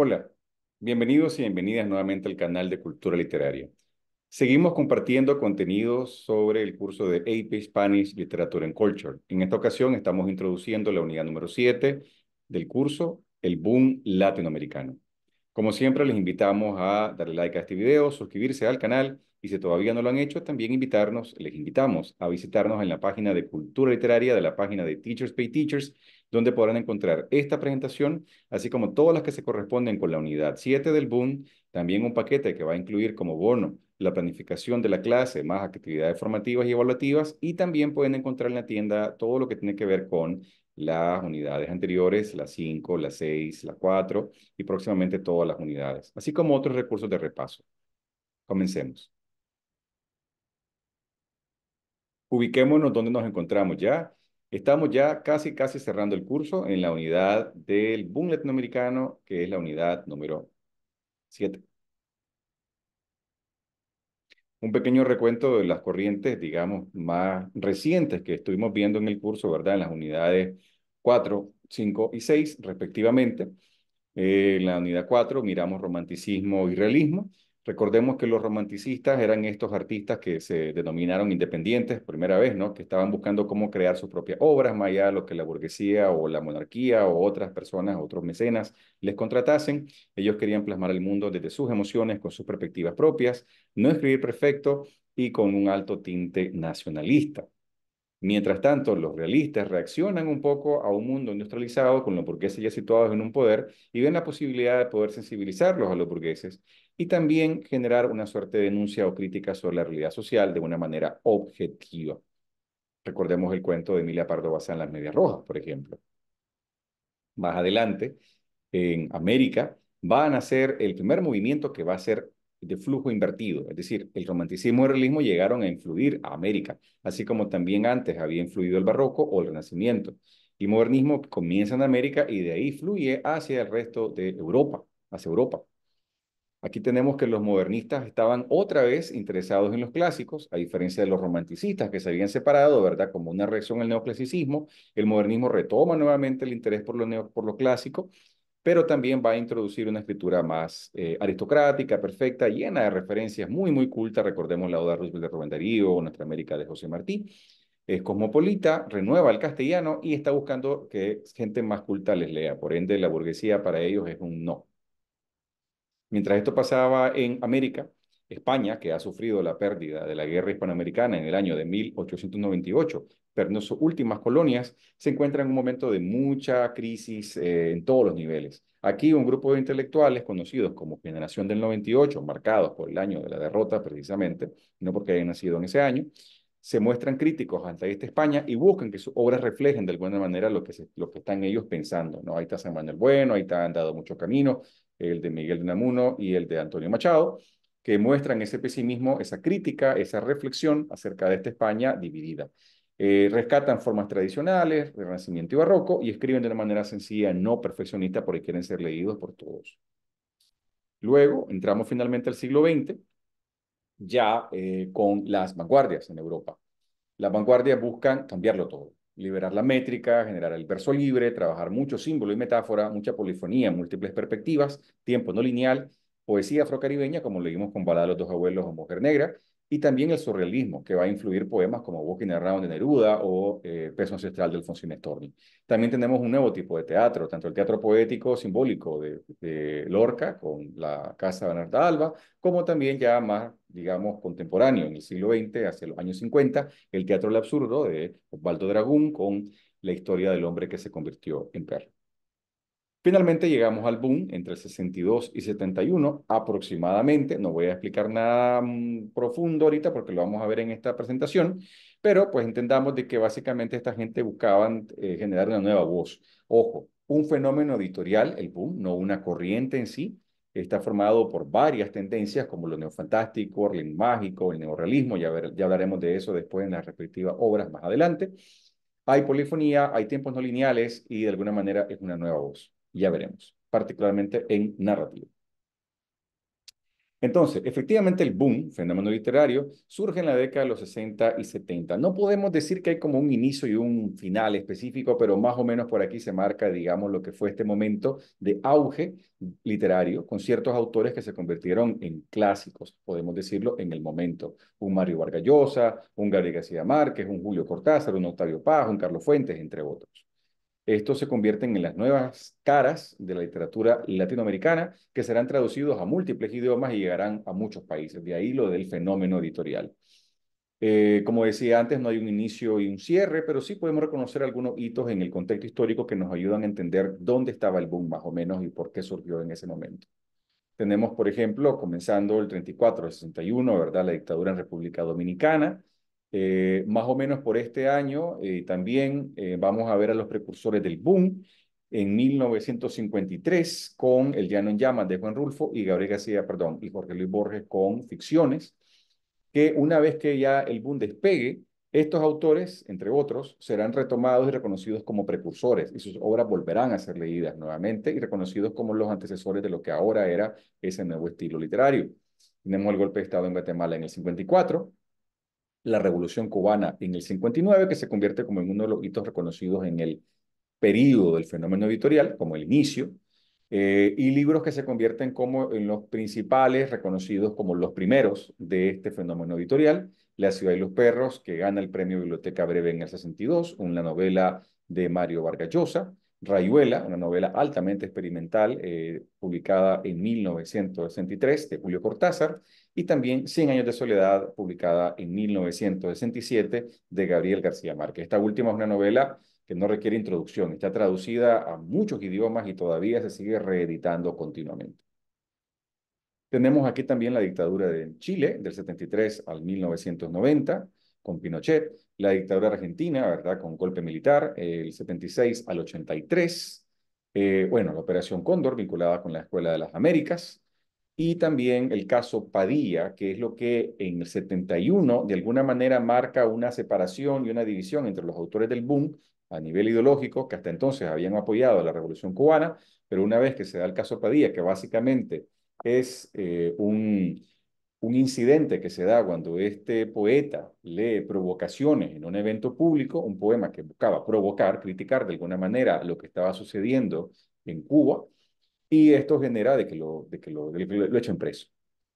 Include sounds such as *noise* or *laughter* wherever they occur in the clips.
Hola, bienvenidos y bienvenidas nuevamente al canal de Cultura Literaria. Seguimos compartiendo contenidos sobre el curso de AP Spanish Literature and Culture. En esta ocasión estamos introduciendo la unidad número 7 del curso, el boom latinoamericano. Como siempre, les invitamos a darle like a este video, suscribirse al canal y si todavía no lo han hecho, también invitarnos, les invitamos a visitarnos en la página de Cultura Literaria, de la página de Teachers Pay Teachers donde podrán encontrar esta presentación, así como todas las que se corresponden con la unidad 7 del BUN, también un paquete que va a incluir como bono la planificación de la clase, más actividades formativas y evaluativas, y también pueden encontrar en la tienda todo lo que tiene que ver con las unidades anteriores, las 5, las 6, las 4 y próximamente todas las unidades, así como otros recursos de repaso. Comencemos. Ubiquémonos donde nos encontramos ya. Estamos ya casi, casi cerrando el curso en la unidad del boom latinoamericano, que es la unidad número 7. Un pequeño recuento de las corrientes, digamos, más recientes que estuvimos viendo en el curso, ¿verdad? En las unidades 4, 5 y 6, respectivamente. en la unidad 4 miramos romanticismo y realismo. Recordemos que los romanticistas eran estos artistas que se denominaron independientes, primera vez, ¿no? Que estaban buscando cómo crear sus propias obras, más allá de lo que la burguesía o la monarquía o otras personas, otros mecenas les contratasen. Ellos querían plasmar el mundo desde sus emociones, con sus perspectivas propias, no escribir perfecto y con un alto tinte nacionalista. Mientras tanto, los realistas reaccionan un poco a un mundo industrializado con los burgueses ya situados en un poder y ven la posibilidad de poder sensibilizarlos a los burgueses y también generar una suerte de denuncia o crítica sobre la realidad social de una manera objetiva. Recordemos el cuento de Emilia Pardo en Las Medias Rojas, por ejemplo. Más adelante, en América, va a nacer el primer movimiento que va a ser de flujo invertido, es decir, el romanticismo y el realismo llegaron a influir a América, así como también antes había influido el barroco o el renacimiento. Y modernismo comienza en América y de ahí fluye hacia el resto de Europa, hacia Europa. Aquí tenemos que los modernistas estaban otra vez interesados en los clásicos, a diferencia de los romanticistas que se habían separado, ¿verdad? Como una reacción al neoclasicismo, el modernismo retoma nuevamente el interés por lo, clásico, pero también va a introducir una escritura más eh, aristocrática, perfecta, llena de referencias, muy, muy culta. Recordemos la Oda Roosevelt de Rubén Darío, Nuestra América de José Martí. Es cosmopolita, renueva el castellano y está buscando que gente más culta les lea. Por ende, la burguesía para ellos es un no. Mientras esto pasaba en América, España, que ha sufrido la pérdida de la guerra hispanoamericana en el año de 1898, perdiendo sus últimas colonias, se encuentra en un momento de mucha crisis eh, en todos los niveles. Aquí un grupo de intelectuales conocidos como Generación del 98, marcados por el año de la derrota precisamente, no porque hayan nacido en ese año, se muestran críticos ante esta España y buscan que sus obras reflejen de alguna manera lo que, están ellos pensando. ¿no? Ahí está San Manuel Bueno, ahí está han dado camino camino el de Miguel de Namuno y el de Antonio Machado, que muestran ese pesimismo, esa crítica, esa reflexión acerca de esta España dividida. Eh, rescatan formas tradicionales, renacimiento y barroco, y escriben de una manera sencilla, no perfeccionista, porque quieren ser leídos por todos. Luego entramos finalmente al siglo XX, ya eh, con las vanguardias en Europa. Las vanguardias buscan cambiarlo todo liberar la métrica, generar el verso libre, trabajar mucho símbolo y metáfora, mucha polifonía, múltiples perspectivas, tiempo no lineal, poesía afrocaribeña, como leímos con Balada de los dos abuelos o Mujer Negra, y también el surrealismo, que va a influir poemas como Walking Around de Neruda o eh, Peso Ancestral de Alfonsín También tenemos un nuevo tipo de teatro, tanto el teatro poético simbólico de, Lorca con la Casa Bernarda Alba, como también ya más, digamos, contemporáneo en el siglo XX, hacia los años 50, el teatro del absurdo de Osvaldo Dragún con la historia del hombre que se convirtió en perro. Finalmente llegamos al boom entre el 62 y 71 aproximadamente. No voy a explicar nada mm, profundo ahorita porque lo vamos a ver en esta presentación, pero pues entendamos de que básicamente esta gente buscaban eh, generar una nueva voz. Ojo, un fenómeno editorial, el boom, no una corriente en sí. Está formado por varias tendencias como lo neofantástico, el mágico, el neorrealismo, ya hablaremos de eso después en las respectivas obras más adelante. Hay polifonía, hay tiempos no lineales y de alguna manera es una nueva voz. Ya veremos, particularmente en narrativa. Entonces, efectivamente el boom, fenómeno literario, surge en la década de los 60 y 70. No podemos decir que hay como un inicio y un final específico, pero más o menos por aquí se marca, digamos, lo que fue este momento de auge literario, con ciertos autores que se convirtieron en clásicos, podemos decirlo, en el momento. Un Mario Vargallosa, un Gabriel García Márquez, un Julio Cortázar, un Octavio Paz, un Carlos Fuentes, entre otros. Estos se convierten en las nuevas caras de la literatura latinoamericana que serán traducidos a múltiples idiomas y llegarán a muchos países. De ahí lo del fenómeno editorial. Eh, como decía antes, no hay un inicio y un cierre, pero sí podemos reconocer algunos hitos en el contexto histórico que nos ayudan a entender dónde estaba el boom más o menos y por qué surgió en ese momento. Tenemos, por ejemplo, comenzando el 34, 61, ¿verdad? La dictadura en República Dominicana, eh, más o menos por este año eh, también eh, vamos a ver a los precursores del boom en 1953 con El Llano en Llamas de Juan Rulfo y Gabriel García, perdón, y Jorge Luis Borges con Ficciones, que una vez que ya el boom despegue, estos autores, entre otros, serán retomados y reconocidos como precursores y sus obras volverán a ser leídas nuevamente y reconocidos como los antecesores de lo que ahora era ese nuevo estilo literario. Tenemos el golpe de Estado en Guatemala en el 54, la Revolución Cubana en el 59, que se convierte como en uno de los hitos reconocidos en el periodo del fenómeno editorial, como el inicio, eh, y libros que se convierten como en los principales, reconocidos como los primeros de este fenómeno editorial, La ciudad y los perros, que gana el premio Biblioteca Breve en el 62, una novela de Mario Vargas Llosa, Rayuela, una novela altamente experimental, eh, publicada en 1963 de Julio Cortázar, y también Cien años de soledad, publicada en 1967 de Gabriel García Márquez. Esta última es una novela que no requiere introducción, está traducida a muchos idiomas y todavía se sigue reeditando continuamente. Tenemos aquí también la dictadura de Chile, del 73 al 1990, con Pinochet, la dictadura argentina, ¿verdad? Con golpe militar, eh, el 76 al 83, eh, bueno, la Operación Cóndor vinculada con la Escuela de las Américas, y también el caso Padilla, que es lo que en el 71 de alguna manera marca una separación y una división entre los autores del boom a nivel ideológico, que hasta entonces habían apoyado a la Revolución Cubana, pero una vez que se da el caso Padilla, que básicamente es eh, un un incidente que se da cuando este poeta lee provocaciones en un evento público, un poema que buscaba provocar, criticar de alguna manera lo que estaba sucediendo en Cuba, y esto genera de que lo, de que lo, echen preso.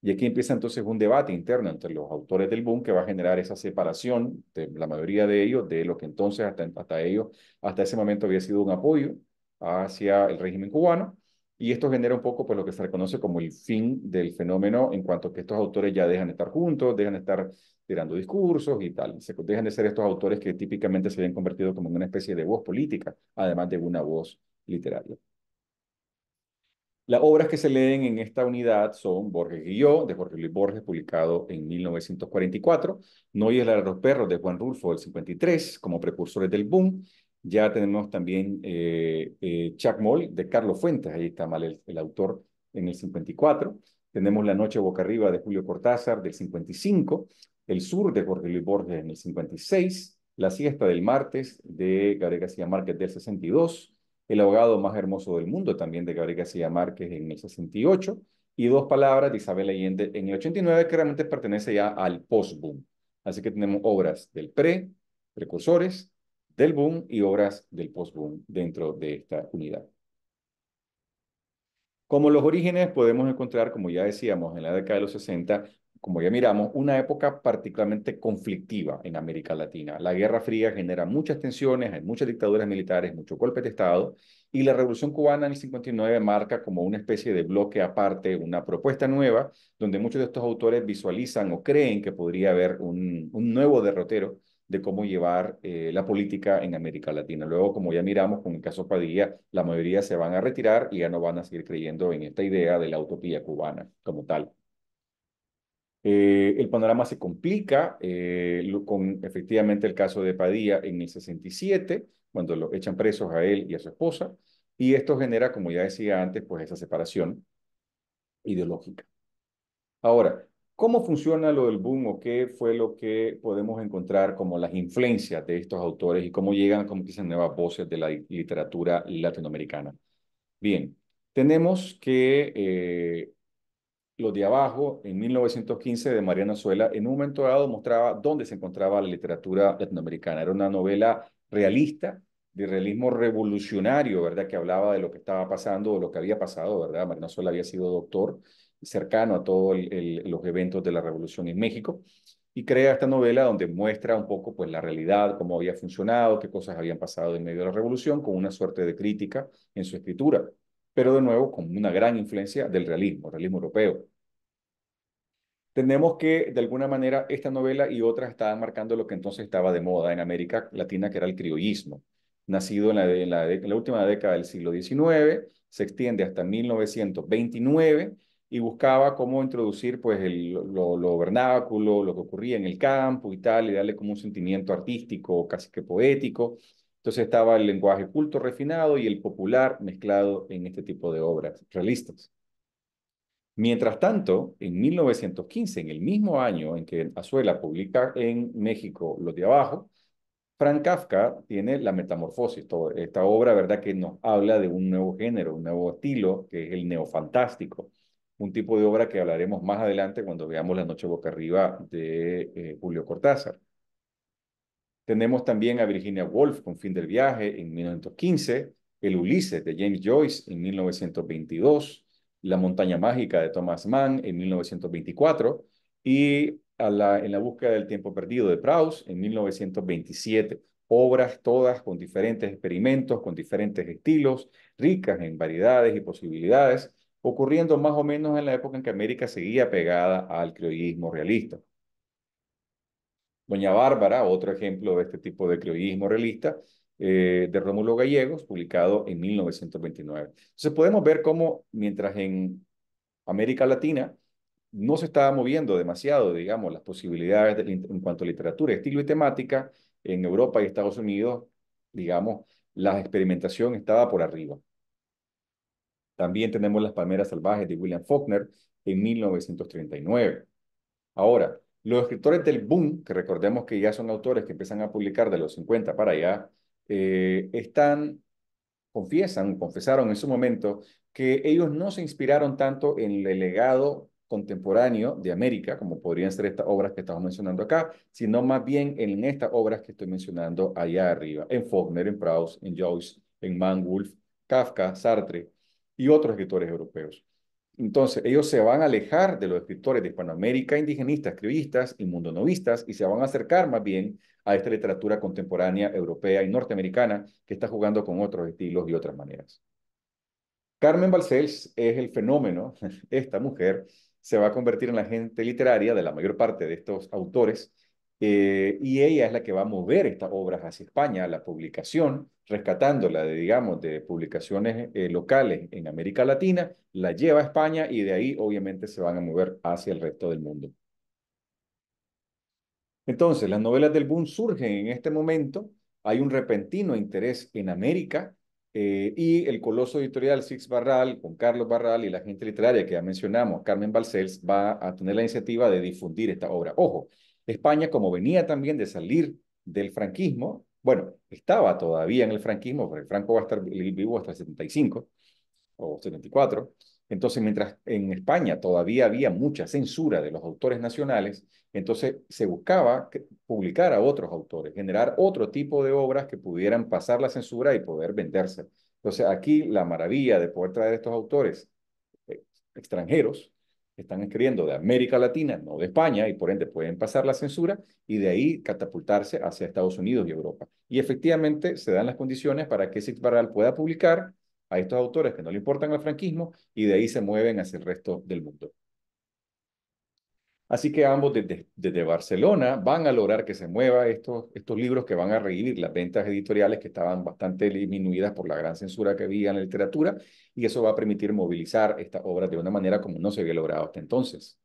Y aquí empieza entonces un debate interno entre los autores del boom que va a generar esa separación de la mayoría de ellos de lo que entonces hasta, hasta ellos, hasta ese momento había sido un apoyo hacia el régimen cubano y esto genera un poco pues, lo que se reconoce como el fin del fenómeno en cuanto que estos autores ya dejan de estar juntos, dejan de estar tirando discursos y tal. Se, dejan de ser estos autores que típicamente se habían convertido como en una especie de voz política, además de una voz literaria. Las obras que se leen en esta unidad son Borges y yo, de Jorge Luis Borges, publicado en 1944, No y de los perros, de Juan Rulfo, del 53, como precursores del boom, ya tenemos también eh, eh, Chuck Moll de Carlos Fuentes, ahí está mal el, autor en el 54. Tenemos La Noche Boca Arriba de Julio Cortázar del 55. El Sur de Jorge Luis Borges en el 56. La Siesta del Martes de Gabriel García Márquez del 62. El Abogado Más Hermoso del Mundo también de Gabriel García Márquez en el 68. Y Dos Palabras de Isabel Allende en el 89, que realmente pertenece ya al post-boom. Así que tenemos obras del pre, precursores, del boom y obras del post-boom dentro de esta unidad. Como los orígenes podemos encontrar, como ya decíamos, en la década de los 60, como ya miramos, una época particularmente conflictiva en América Latina. La Guerra Fría genera muchas tensiones, hay muchas dictaduras militares, muchos golpes de Estado, y la Revolución Cubana en el 59 marca como una especie de bloque aparte, una propuesta nueva, donde muchos de estos autores visualizan o creen que podría haber un nuevo derrotero de cómo llevar eh, la política en América Latina. Luego, como ya miramos con el caso Padilla, la mayoría se van a retirar y ya no van a seguir creyendo en esta idea de la utopía cubana como tal. Eh, el panorama se complica eh, con efectivamente el caso de Padilla en el 67, cuando lo echan presos a él y a su esposa, y esto genera, como ya decía antes, pues esa separación ideológica. Ahora, ¿Cómo funciona lo del boom o qué fue lo que podemos encontrar como las influencias de estos autores y cómo llegan, como dicen, nuevas voces de la literatura latinoamericana? Bien, tenemos que eh, los de abajo, en 1915 de Mariano Suela, en un momento dado mostraba dónde se encontraba la literatura latinoamericana. Era una novela realista, de realismo revolucionario, ¿verdad? Que hablaba de lo que estaba pasando, o lo que había pasado, ¿verdad? Mariano Suela había sido doctor cercano a todos los eventos de la Revolución en México y crea esta novela donde muestra un poco pues la realidad, cómo había funcionado, qué cosas habían pasado en medio de la revolución, con una suerte de crítica en su escritura, pero de nuevo con una gran influencia del realismo, realismo europeo. Tenemos que, de alguna manera, esta novela y otras estaban marcando lo que entonces estaba de moda en América Latina, que era el criollismo. Nacido en la última década del siglo XIX, se extiende hasta 1929 y buscaba cómo introducir pues el, lo, vernáculo, lo que ocurría en el campo y tal, y darle como un sentimiento artístico, casi que poético. Entonces estaba el lenguaje culto refinado y el popular mezclado en este tipo de obras realistas. Mientras tanto, en 1915, en el mismo año en que Azuela publica en México Los de Abajo, Frank Kafka tiene La Metamorfosis, esta obra, ¿verdad?, que nos habla de un nuevo género, un nuevo estilo, que es el neofantástico un tipo de obra que hablaremos más adelante cuando veamos La Noche Boca Arriba de eh, Julio Cortázar. Tenemos también a Virginia Woolf con Fin del Viaje en 1915, El Ulises de James Joyce en 1922, La Montaña Mágica de Thomas Mann en 1924 y a En la Búsqueda del Tiempo Perdido de Proust en 1927 obras todas con diferentes experimentos, con diferentes estilos, ricas en variedades y posibilidades, ocurriendo más o menos en la época en que América seguía pegada al criollismo realista. Doña Bárbara, otro ejemplo de este tipo de criollismo realista, eh, de Rómulo Gallegos, publicado en 1929. Entonces podemos ver cómo mientras en América Latina no se estaba moviendo demasiado, digamos, las posibilidades en cuanto a literatura, estilo y temática, en Europa y Estados Unidos, digamos, la experimentación estaba por arriba. También tenemos Las Palmeras Salvajes de William Faulkner en 1939. Ahora, los escritores del boom, que recordemos que ya son autores que empiezan a publicar de los 50 para allá, eh, están, confiesan, confesaron en su momento que ellos no se inspiraron tanto en el legado contemporáneo de América, como podrían ser estas obras que estamos mencionando acá, sino más bien en estas obras que estoy mencionando allá arriba, en Faulkner, en Proust, en Joyce, en Wolf, Kafka, Sartre y otros escritores europeos. Entonces, ellos se van a alejar de los escritores de Hispanoamérica, indigenistas, criollistas y mundonovistas, y se van a acercar más bien a esta literatura contemporánea europea y norteamericana que está jugando con otros estilos y otras maneras. Carmen Balcells es el fenómeno, *laughs* esta mujer se va a convertir en la gente literaria de la mayor parte de estos autores eh, y ella es la que va a mover estas obras hacia España, la publicación, rescatándola de, digamos, de publicaciones eh, locales en América Latina, la lleva a España y de ahí obviamente se van a mover hacia el resto del mundo. Entonces, las novelas del boom surgen en este momento, hay un repentino interés en América eh, y el coloso editorial Six Barral, con Carlos Barral y la gente literaria que ya mencionamos, Carmen Balcells, va a tener la iniciativa de difundir esta obra. Ojo, España, como venía también de salir del franquismo, bueno, estaba todavía en el franquismo, porque Franco va a estar vivo hasta el 75 o 74. Entonces, mientras en España todavía había mucha censura de los autores nacionales, entonces se buscaba publicar a otros autores, generar otro tipo de obras que pudieran pasar la censura y poder venderse. Entonces, aquí la maravilla de poder traer estos autores eh, extranjeros están escribiendo de América Latina, no de España, y por ende pueden pasar la censura y de ahí catapultarse hacia Estados Unidos y Europa. Y efectivamente se dan las condiciones para que Six Barral pueda publicar a estos autores que no le importan el franquismo y de ahí se mueven hacia el resto del mundo. Así que ambos desde, Barcelona van a lograr que se mueva estos, estos libros que van a revivir las ventas editoriales que estaban bastante disminuidas por la gran censura que había en la literatura y eso va a permitir movilizar esta obra de una manera como no se había logrado hasta entonces.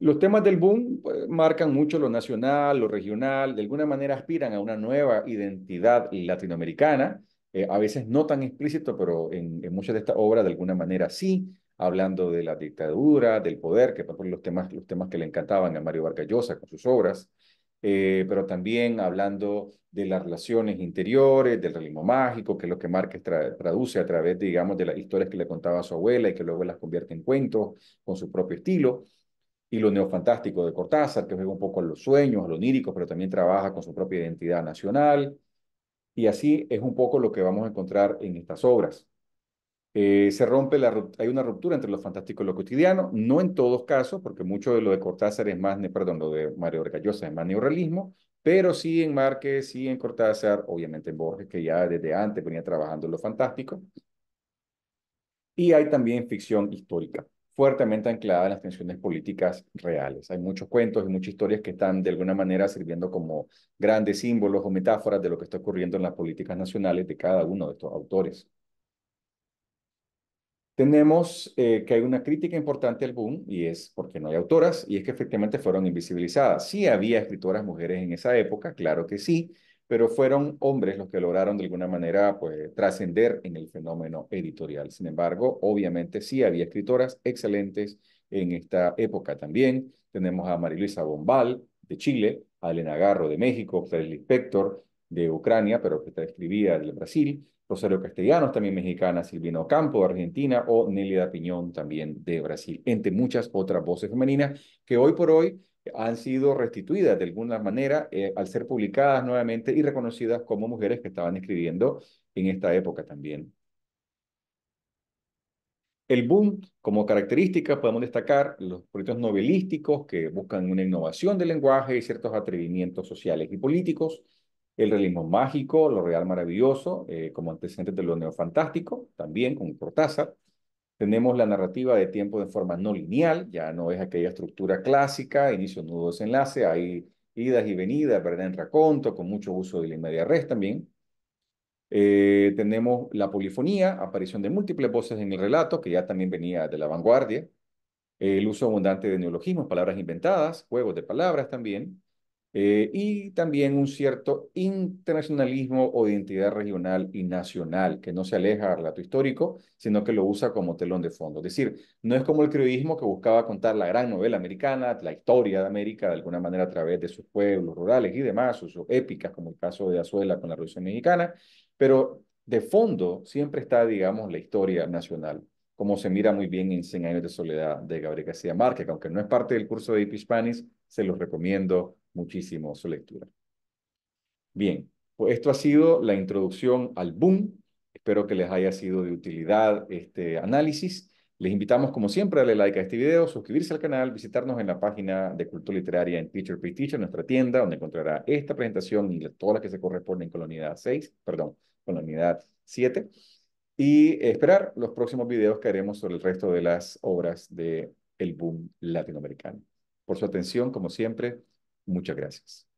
Los temas del boom eh, marcan mucho lo nacional, lo regional, de alguna manera aspiran a una nueva identidad latinoamericana, eh, a veces no tan explícito, pero en, en muchas de estas obras de alguna manera sí hablando de la dictadura, del poder, que por los temas, los temas que le encantaban a Mario Vargas con sus obras, eh, pero también hablando de las relaciones interiores, del realismo mágico, que es lo que Márquez traduce a través, digamos, de las historias que le contaba a su abuela y que luego las convierte en cuentos con su propio estilo, y lo neofantástico de Cortázar, que juega un poco a los sueños, a lo onírico, pero también trabaja con su propia identidad nacional, y así es un poco lo que vamos a encontrar en estas obras. Eh, se rompe la hay una ruptura entre lo fantástico y lo cotidiano, no en todos casos, porque mucho de lo de Cortázar es más, perdón, lo de Mario Orgallosa es más neorrealismo, pero sí en Márquez, sí en Cortázar, obviamente en Borges, que ya desde antes venía trabajando en lo fantástico. Y hay también ficción histórica, fuertemente anclada en las tensiones políticas reales. Hay muchos cuentos y muchas historias que están de alguna manera sirviendo como grandes símbolos o metáforas de lo que está ocurriendo en las políticas nacionales de cada uno de estos autores. Tenemos eh, que hay una crítica importante al boom y es porque no hay autoras y es que efectivamente fueron invisibilizadas. Sí había escritoras mujeres en esa época, claro que sí, pero fueron hombres los que lograron de alguna manera pues, trascender en el fenómeno editorial. Sin embargo, obviamente sí había escritoras excelentes en esta época también. Tenemos a María Bombal de Chile, a Elena Garro de México, a Félix Pector, de Ucrania, pero que está escribida del Brasil, Rosario Castellanos, también mexicana, Silvino Campo de Argentina, o Nélida Piñón, también de Brasil, entre muchas otras voces femeninas que hoy por hoy han sido restituidas de alguna manera eh, al ser publicadas nuevamente y reconocidas como mujeres que estaban escribiendo en esta época también. El boom, como característica, podemos destacar los proyectos novelísticos que buscan una innovación del lenguaje y ciertos atrevimientos sociales y políticos, el realismo mágico, lo real maravilloso, eh, como antecedentes de lo neofantástico, también con Cortázar. Tenemos la narrativa de tiempo de forma no lineal, ya no es aquella estructura clásica, inicio, nudo, desenlace, hay idas y venidas, verdad en raconto, con mucho uso de la media res también. Eh, tenemos la polifonía, aparición de múltiples voces en el relato, que ya también venía de la vanguardia. el uso abundante de neologismos, palabras inventadas, juegos de palabras también. Eh, y también un cierto internacionalismo o identidad regional y nacional, que no se aleja del relato histórico, sino que lo usa como telón de fondo. Es decir, no es como el criollismo que buscaba contar la gran novela americana, la historia de América, de alguna manera a través de sus pueblos rurales y demás, sus, épicas, como el caso de Azuela con la Revolución Mexicana, pero de fondo siempre está, digamos, la historia nacional como se mira muy bien en 100 años de soledad de Gabriel García Márquez, aunque no es parte del curso de IP se los recomiendo muchísimo su lectura. Bien, pues esto ha sido la introducción al boom. Espero que les haya sido de utilidad este análisis. Les invitamos, como siempre, a darle like a este video, suscribirse al canal, visitarnos en la página de Cultura Literaria en Teacher Pay Teacher, nuestra tienda, donde encontrará esta presentación y todas las que se corresponden con la unidad 6, perdón, con la unidad 7. Y esperar los próximos videos que haremos sobre el resto de las obras de El Boom Latinoamericano por su atención, como siempre. Muchas gracias.